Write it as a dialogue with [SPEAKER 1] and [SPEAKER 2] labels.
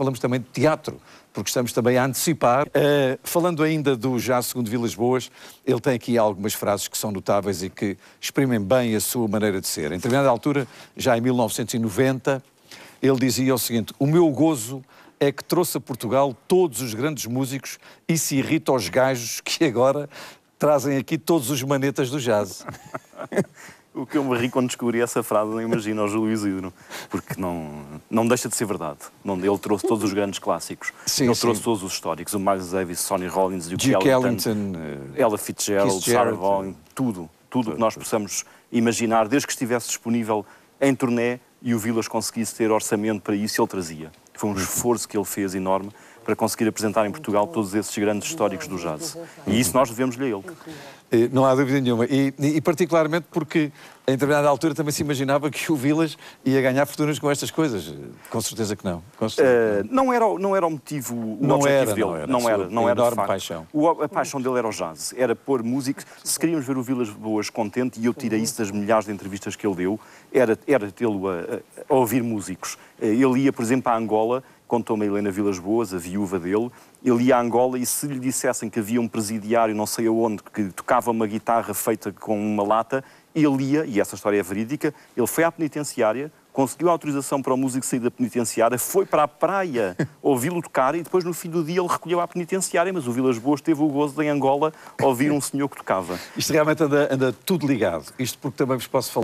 [SPEAKER 1] falamos também de teatro, porque estamos também a antecipar. Uh, falando ainda do Já Segundo Vilas Boas, ele tem aqui algumas frases que são notáveis e que exprimem bem a sua maneira de ser. Em determinada altura, já em 1990, ele dizia o seguinte: O meu gozo é que trouxe a Portugal todos os grandes músicos e se irrita aos gajos que
[SPEAKER 2] agora trazem aqui todos os manetas do jazz. o que eu me ri quando descobri essa frase, nem imagino, ao Júlio Isidro, porque não, não deixa de ser verdade. Ele trouxe todos os grandes clássicos. Sim, ele sim. trouxe todos os históricos. O Miles Davis, Sonny Rollins, Duke Ellington, eh, Ella Fitzgerald, Sarah Vaughan, eh, tudo. Tudo o que nós possamos imaginar, desde que estivesse disponível em turnê e o Vilas conseguisse ter orçamento para isso, ele trazia. Foi um uhum. esforço que ele fez enorme para conseguir apresentar em Portugal todos esses grandes históricos do jazz. E isso nós devemos-lhe a ele. Eh, não há dúvida nenhuma. E, e particularmente porque em determinada altura
[SPEAKER 1] também se imaginava que o Vilas ia ganhar fortunas com estas coisas. Com certeza que não. Certeza.
[SPEAKER 2] Uh, não, era, não era o motivo, o não era, dele. Não era, não era. Não era paixão. O, a paixão dele era o jazz. Era pôr música. Se queríamos ver o Vilas Boas contente, e eu tirei isso das milhares de entrevistas que ele deu, era, era tê-lo a, a ouvir músicos. Eh, ele ia, por exemplo, à Angola contou-me a Helena Vilas Boas, a viúva dele, ele ia a Angola e se lhe dissessem que havia um presidiário, não sei aonde, que tocava uma guitarra feita com uma lata, ele ia, e essa história é verídica, ele foi à penitenciária, conseguiu a autorização para o músico sair da penitenciária, foi para a praia ouvi-lo tocar e depois no fim do dia ele recolheu à penitenciária, mas o Vilas Boas teve o gozo de, em Angola, ouvir um senhor que tocava. Isto realmente anda, anda tudo ligado. Isto porque também vos posso falar